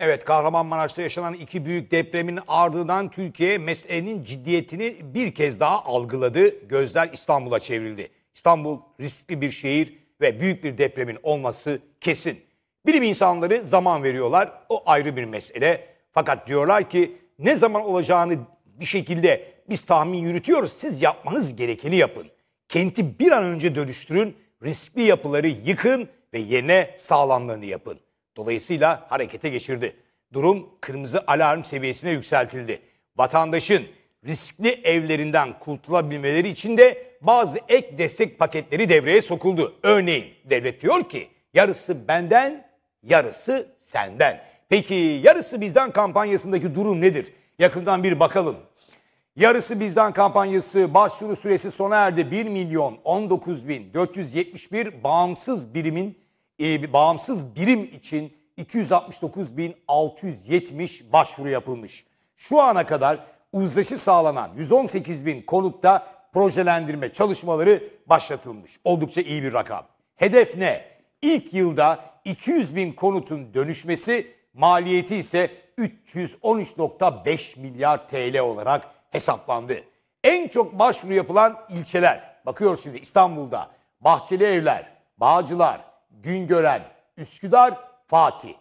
Evet Kahramanmaraş'ta yaşanan iki büyük depremin ardından Türkiye meselenin ciddiyetini bir kez daha algıladı. Gözler İstanbul'a çevrildi. İstanbul riskli bir şehir ve büyük bir depremin olması kesin. Bilim insanları zaman veriyorlar. O ayrı bir mesele. Fakat diyorlar ki ne zaman olacağını bir şekilde biz tahmin yürütüyoruz. Siz yapmanız gerekeni yapın. Kenti bir an önce dönüştürün. Riskli yapıları yıkın ve yerine sağlamlarını yapın. Dolayısıyla harekete geçirdi. Durum kırmızı alarm seviyesine yükseltildi. Vatandaşın riskli evlerinden kurtulabilmeleri için de bazı ek destek paketleri devreye sokuldu. Örneğin devlet diyor ki yarısı benden, yarısı senden. Peki yarısı bizden kampanyasındaki durum nedir? Yakından bir bakalım. Yarısı bizden kampanyası başvuru süresi sona erdi. 1 milyon 19 bin 471 bağımsız birimin e, bağımsız birim için 269.670 başvuru yapılmış. Şu ana kadar uzlaşı sağlanan 118.000 konutta projelendirme çalışmaları başlatılmış. Oldukça iyi bir rakam. Hedef ne? İlk yılda 200.000 konutun dönüşmesi, maliyeti ise 313.5 milyar TL olarak hesaplandı. En çok başvuru yapılan ilçeler. Bakıyoruz şimdi İstanbul'da Bahçeli Evler, Bağcılar, Güngören, Üsküdar, Fatih.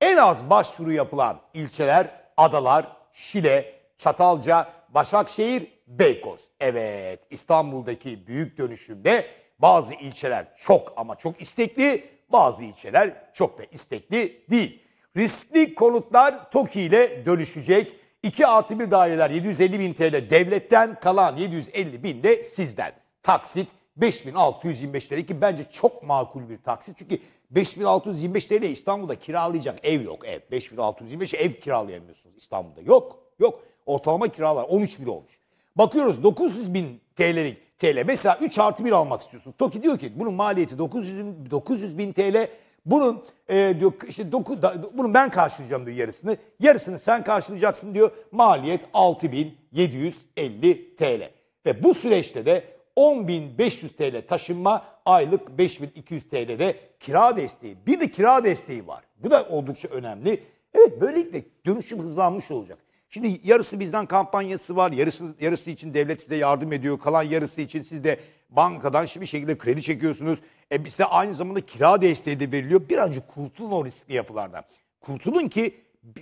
En az başvuru yapılan ilçeler, adalar, Şile, Çatalca, Başakşehir, Beykoz. Evet İstanbul'daki büyük dönüşümde bazı ilçeler çok ama çok istekli, bazı ilçeler çok da istekli değil. Riskli konutlar TOKİ ile dönüşecek. 2 artı 1 daireler 750 bin TL devletten kalan 750 bin de sizden. Taksit 5625 TL ki bence çok makul bir taksit. Çünkü 5625 TL İstanbul'da kiralayacak ev yok ev. 5625 ev kiralayamıyorsunuz İstanbul'da. Yok yok. Ortalama kiralar 13 bin olmuş. Bakıyoruz 900 bin TL'lik TL. Mesela 3 artı 1 almak istiyorsunuz. TOKİ diyor ki bunun maliyeti 900, 900 bin TL. Bunun e, diyor işte doku, da, bunu ben karşılayacağım diyor yarısını. Yarısını sen karşılayacaksın diyor. Maliyet 6750 TL. Ve bu süreçte de 10.500 TL taşınma, aylık 5.200 TL'de kira desteği. Bir de kira desteği var. Bu da oldukça önemli. Evet böylelikle dönüşüm hızlanmış olacak. Şimdi yarısı bizden kampanyası var. Yarısı, yarısı için devlet size yardım ediyor. Kalan yarısı için siz de bankadan şimdi şekilde kredi çekiyorsunuz. E size aynı zamanda kira desteği de veriliyor. Bir an kurtulun o riskli yapılardan. Kurtulun ki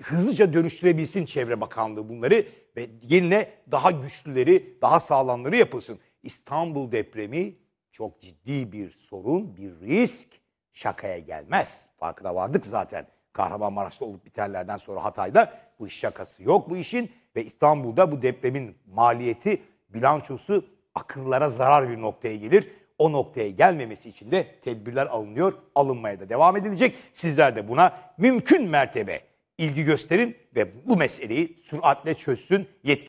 hızlıca dönüştürebilsin Çevre Bakanlığı bunları ve yine daha güçlüleri, daha sağlamları yapılsın. İstanbul depremi çok ciddi bir sorun, bir risk. Şakaya gelmez. Farkına vardık zaten. Kahramanmaraş'ta olup biterlerden sonra Hatay'da bu iş şakası yok bu işin. Ve İstanbul'da bu depremin maliyeti, bilançosu akıllara zarar bir noktaya gelir. O noktaya gelmemesi için de tedbirler alınıyor, alınmaya da devam edilecek. Sizler de buna mümkün mertebe ilgi gösterin ve bu meseleyi süratle çözsün yetkili.